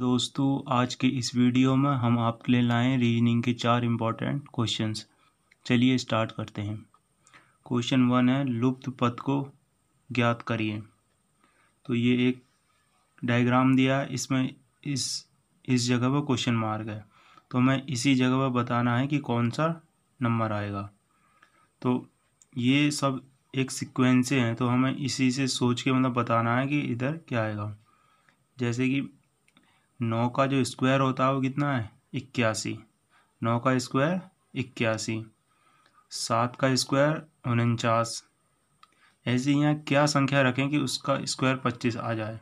दोस्तों आज के इस वीडियो में हम आपके लिए लाएँ रीजनिंग के चार इम्पॉर्टेंट क्वेश्चंस चलिए स्टार्ट करते हैं क्वेश्चन वन है लुप्त पद को ज्ञात करिए तो ये एक डायग्राम दिया इसमें इस इस जगह पर क्वेश्चन मार्क है तो मैं इसी जगह पर बताना है कि कौन सा नंबर आएगा तो ये सब एक सिक्वेंसे हैं तो हमें इसी से सोच के मतलब बताना है कि इधर क्या आएगा जैसे कि नौ का जो स्क्वायर होता है वो कितना है इक्यासी नौ का स्क्वायर इक्यासी सात का स्क्वायर उनचास ऐसे यहाँ क्या संख्या रखें कि उसका स्क्वायर पच्चीस आ जाए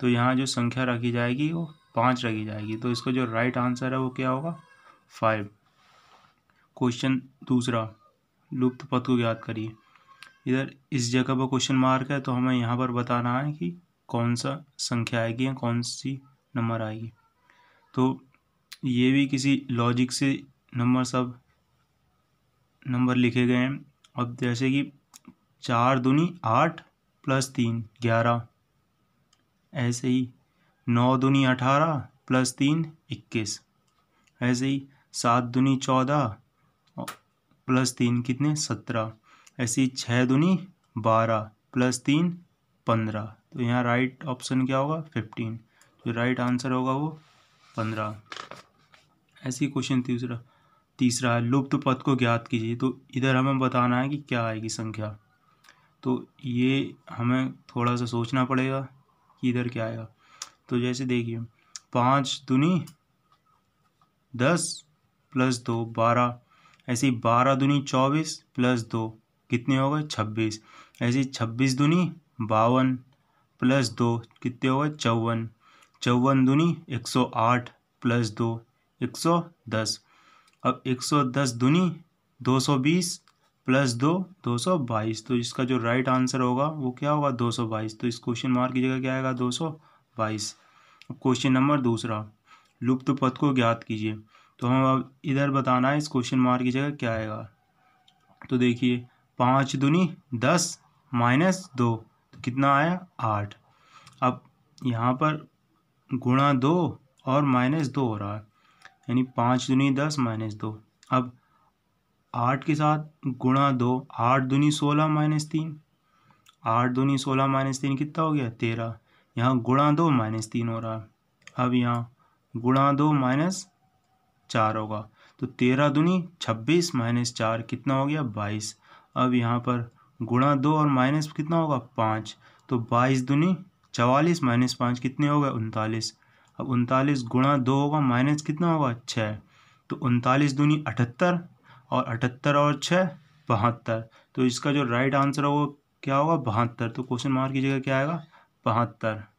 तो यहाँ जो संख्या रखी जाएगी वो पाँच रखी जाएगी तो इसका जो राइट आंसर है वो क्या होगा फाइव क्वेश्चन दूसरा लुप्त पद को याद करिए इधर इस जगह पर क्वेश्चन मार्क है तो हमें यहाँ पर बताना है कि कौन सा संख्या आएगी या कौन सी नंबर आएगी तो ये भी किसी लॉजिक से नंबर सब नंबर लिखे गए हैं अब जैसे कि चार दुनी आठ प्लस तीन ग्यारह ऐसे ही नौ दूनी अठारह प्लस तीन इक्कीस ऐसे ही सात दूनी चौदह प्लस तीन कितने सत्रह ऐसे ही छः दुनी बारह प्लस तीन पंद्रह तो यहाँ राइट ऑप्शन क्या होगा फिफ्टीन तो राइट आंसर होगा वो पंद्रह ऐसी क्वेश्चन तीसरा तीसरा है लुप्त पद को ज्ञात कीजिए तो इधर हमें बताना है कि क्या आएगी संख्या तो ये हमें थोड़ा सा सोचना पड़ेगा कि इधर क्या आएगा तो जैसे देखिए पाँच दुनी दस प्लस दो बारह ऐसे ही बारह दुनी चौबीस प्लस दो कितने हो गए छब्बीस ऐसे छब्बीस दुनी बावन प्लस दो कितने हो गए चौवन चौवन दुनी एक सौ आठ प्लस दो एक सौ दस अब एक सौ दस दुनी दो सौ बीस प्लस दो दो सौ बाईस तो इसका जो राइट आंसर होगा वो क्या होगा दो सौ बाईस तो इस क्वेश्चन मार्क की जगह क्या आएगा दो सौ बाईस अब क्वेश्चन नंबर दूसरा लुप्त पद को ज्ञात कीजिए तो हम अब इधर बताना है इस क्वेश्चन मार्क की जगह क्या आएगा तो देखिए पाँच दुनी दस माइनस दो तो कितना आया आठ अब यहाँ पर गुणा दो और माइनस दो हो रहा है यानी पाँच दुनी दस माइनस दो अब आठ के साथ गुणा दो आठ दुनी सोलह माइनस तीन आठ दुनी सोलह माइनस तीन कितना हो गया तेरह यहाँ गुणा दो माइनस तीन हो रहा है अब यहाँ गुणा दो माइनस चार होगा तो तेरह दुनी छब्बीस माइनस चार कितना हो गया बाईस अब यहाँ पर गुणा दो और माइनस कितना होगा पाँच तो बाईस दुनी चवालीस माइनस पाँच कितने हो गए उनतालीस अब उनतालीस गुणा दो होगा माइनस कितना होगा छः तो उनतालीस दूनी अठहत्तर और अठहत्तर और छः बहत्तर तो इसका जो राइट आंसर होगा क्या होगा बहत्तर तो क्वेश्चन मार्क की जगह क्या आएगा बहत्तर